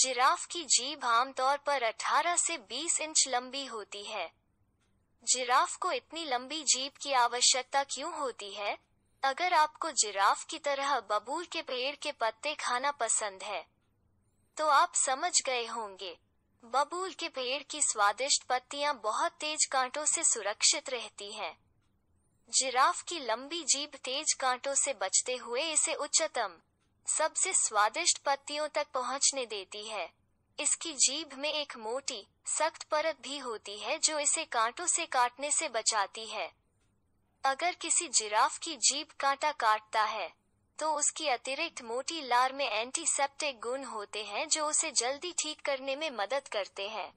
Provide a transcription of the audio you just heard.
Giraffe की जीभ आमतौर पर 18 से 20 इंच लंबी होती है जिराफ को इतनी लंबी जीभ की आवश्यकता क्यों होती है अगर आपको जिराफ की तरह बबूल के पेड़ के पत्ते खाना पसंद है तो आप समझ गए होंगे बबूल के पेड़ की स्वादिष्ट पत्तियां बहुत तेज कांटों से सुरक्षित रहती हैं। जिराफ की लंबी जीभ तेज कांटों से बचते हुए इसे उच्चतम सबसे स्वादिष्ट पत्तियों तक पहुंचने देती है इसकी जीभ में एक मोटी सख्त परत भी होती है जो इसे कांटों से काटने से बचाती है अगर किसी जिराफ की जीभ कांटा काटता है तो उसकी अतिरिक्त मोटी लार में एंटीसेप्टिक गुण होते हैं जो उसे जल्दी ठीक करने में मदद करते हैं